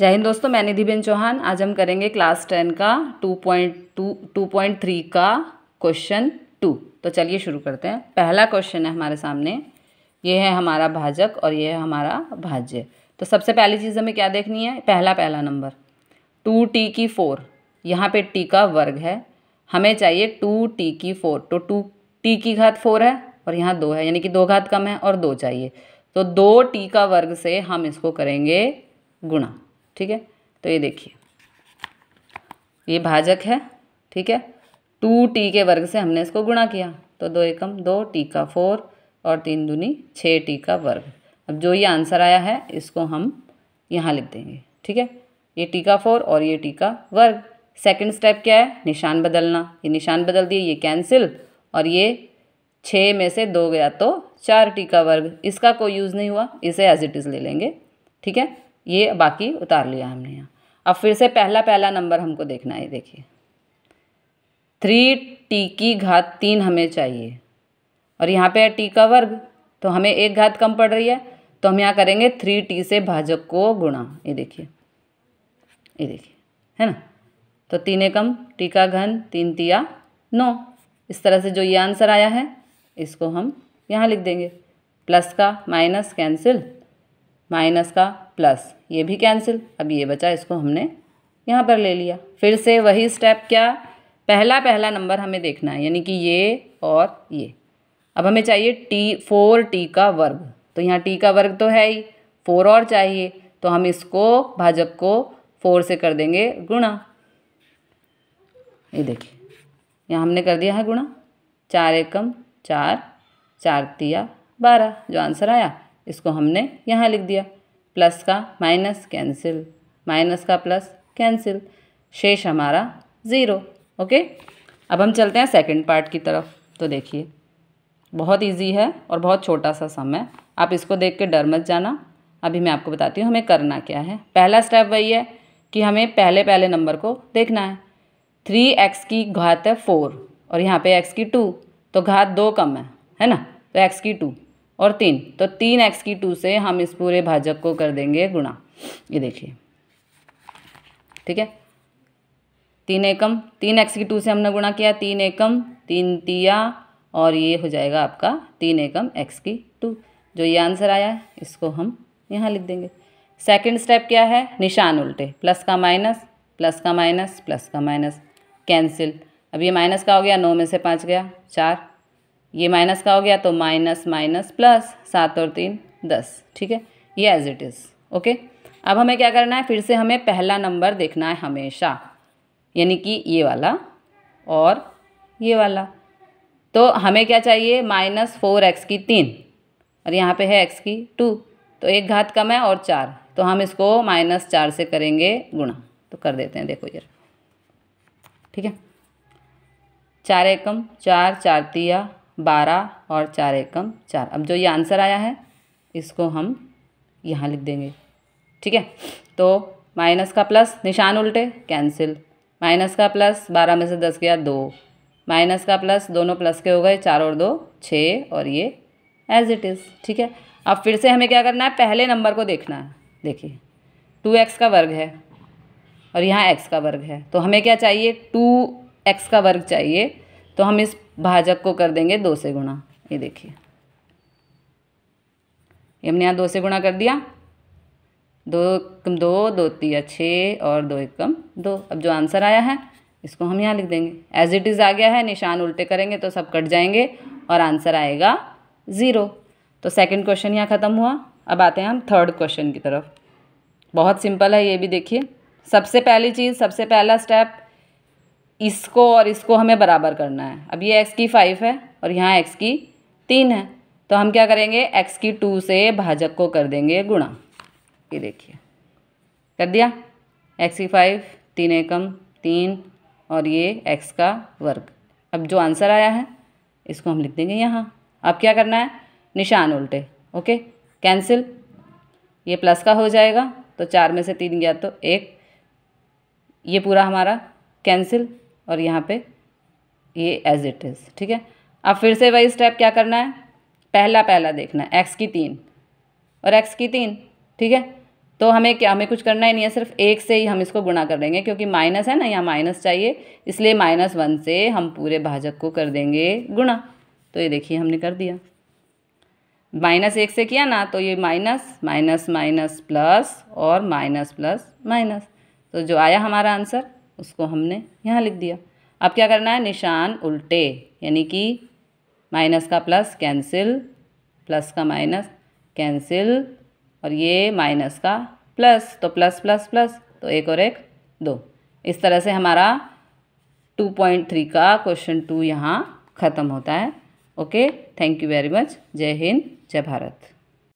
जय हिंद दोस्तों मैं निधि बेन चौहान आज हम करेंगे क्लास टेन का two point two two point three का क्वेश्चन टू तो चलिए शुरू करते हैं पहला क्वेश्चन है हमारे सामने ये है हमारा भाजक और ये है हमारा भाज्य तो सबसे पहली चीज़ हमें क्या देखनी है पहला पहला नंबर टू टी की फोर यहाँ पे टी का वर्ग है हमें चाहिए टू टी की फोर तो टू टी की घात फोर है और यहाँ दो है यानी कि दो घात कम है और दो चाहिए तो दो टी का वर्ग से हम इसको करेंगे गुणा ठीक है तो ये देखिए ये भाजक है ठीक है टू टी के वर्ग से हमने इसको गुणा किया तो दो एकम दो टी का फोर और तीन दूनी छः टी का वर्ग अब जो ये आंसर आया है इसको हम यहाँ लिख देंगे ठीक है ये टी का फोर और ये टी का वर्ग सेकंड स्टेप क्या है निशान बदलना ये निशान बदल दिए ये कैंसिल और ये छः में से दो गया तो चार टी का वर्ग इसका कोई यूज़ नहीं हुआ इसे एज इट इज़ ले लेंगे ठीक है ये बाकी उतार लिया हमने यहाँ अब फिर से पहला पहला नंबर हमको देखना है देखिए थ्री टी की घात तीन हमें चाहिए और यहाँ पे है टी का वर्ग तो हमें एक घात कम पड़ रही है तो हम यहाँ करेंगे थ्री टी से भाजक को गुणा ये देखिए ये देखिए है ना तो तीन एकम टी का घन तीन तिया नौ इस तरह से जो ये आंसर आया है इसको हम यहाँ लिख देंगे प्लस का माइनस कैंसिल माइनस का प्लस ये भी कैंसिल अब ये बचा इसको हमने यहाँ पर ले लिया फिर से वही स्टेप क्या पहला पहला नंबर हमें देखना है यानी कि ये और ये अब हमें चाहिए टी फोर टी का वर्ग तो यहाँ टी का वर्ग तो है ही फोर और चाहिए तो हम इसको भाजक को फोर से कर देंगे गुणा ये देखिए यहाँ हमने कर दिया है गुणा चार एकम चार चार तिया बारह जो आंसर आया इसको हमने यहाँ लिख दिया प्लस का माइनस कैंसिल माइनस का प्लस कैंसिल शेष हमारा ज़ीरो ओके अब हम चलते हैं सेकंड पार्ट की तरफ तो देखिए बहुत इजी है और बहुत छोटा सा सम है आप इसको देख के डर मत जाना अभी मैं आपको बताती हूँ हमें करना क्या है पहला स्टेप वही है कि हमें पहले पहले नंबर को देखना है थ्री एक्स की घात है फोर और यहाँ पे एक्स की टू तो घात दो कम है है ना तो एक्स की टू और तीन तो तीन एक्स की टू से हम इस पूरे भाजक को कर देंगे गुणा ये देखिए ठीक है तीन एकम तीन एक्स की टू से हमने गुणा किया तीन एकम तीन तिया और ये हो जाएगा आपका तीन एकम एक्स की टू जो ये आंसर आया है इसको हम यहाँ लिख देंगे सेकंड स्टेप क्या है निशान उल्टे प्लस का माइनस प्लस का माइनस प्लस का माइनस कैंसिल अब ये माइनस का हो गया नौ में से पाँच गया चार ये माइनस का हो गया तो माइनस माइनस प्लस सात और तीन दस ठीक है ये एज इट इज़ ओके अब हमें क्या करना है फिर से हमें पहला नंबर देखना है हमेशा यानी कि ये वाला और ये वाला तो हमें क्या चाहिए माइनस फोर एक्स की तीन और यहाँ पे है एक्स की टू तो एक घात कम है और चार तो हम इसको माइनस चार से करेंगे गुणा तो कर देते हैं देखो यार ठीक है चार एकम चार चार तिया बारह और चार एकम चार अब जो ये आंसर आया है इसको हम यहाँ लिख देंगे ठीक है तो माइनस का प्लस निशान उल्टे कैंसिल माइनस का प्लस बारह में से दस गया दो माइनस का प्लस दोनों प्लस के हो गए चार और दो छः और ये एज इट इज़ ठीक है अब फिर से हमें क्या करना है पहले नंबर को देखना है देखिए टू एक्स का वर्ग है और यहाँ एक्स का वर्ग है तो हमें क्या चाहिए टू एक्स का वर्ग चाहिए तो हम इस भाजक को कर देंगे दो से गुणा ये देखिए हमने यहाँ दो से गुणा कर दिया दो कम दो दो तिया छः और दो एक कम दो अब जो आंसर आया है इसको हम यहाँ लिख देंगे एज इट इज़ आ गया है निशान उल्टे करेंगे तो सब कट जाएंगे और आंसर आएगा ज़ीरो तो सेकंड क्वेश्चन यहाँ ख़त्म हुआ अब आते हैं हम थर्ड क्वेश्चन की तरफ बहुत सिंपल है ये भी देखिए सबसे पहली चीज़ सबसे पहला स्टेप इसको और इसको हमें बराबर करना है अब ये एक्स की फाइव है और यहाँ एक्स की तीन है तो हम क्या करेंगे एक्स की टू से भाजक को कर देंगे गुणा ये देखिए कर दिया एक्स की फाइव तीन एकम तीन और ये एक्स का वर्ग अब जो आंसर आया है इसको हम लिख देंगे यहाँ अब क्या करना है निशान उल्टे ओके कैंसिल ये प्लस का हो जाएगा तो चार में से तीन गया तो एक ये पूरा हमारा कैंसिल और यहाँ पे ये एज इट इज़ ठीक है अब फिर से वही स्टेप क्या करना है पहला पहला देखना है एक्स की तीन और एक्स की तीन ठीक है तो हमें क्या हमें कुछ करना ही नहीं है सिर्फ एक से ही हम इसको गुणा कर देंगे क्योंकि माइनस है ना यहाँ माइनस चाहिए इसलिए माइनस वन से हम पूरे भाजक को कर देंगे गुणा तो ये देखिए हमने कर दिया माइनस एक से किया ना तो ये माइनस माइनस माइनस प्लस और माइनस प्लस माइनस तो जो आया हमारा आंसर उसको हमने यहाँ लिख दिया अब क्या करना है निशान उल्टे यानी कि माइनस का प्लस कैंसिल प्लस का माइनस कैंसिल और ये माइनस का प्लस तो प्लस प्लस प्लस तो एक और एक दो इस तरह से हमारा टू पॉइंट थ्री का क्वेश्चन टू यहाँ ख़त्म होता है okay thank you very much जय हिंद जय भारत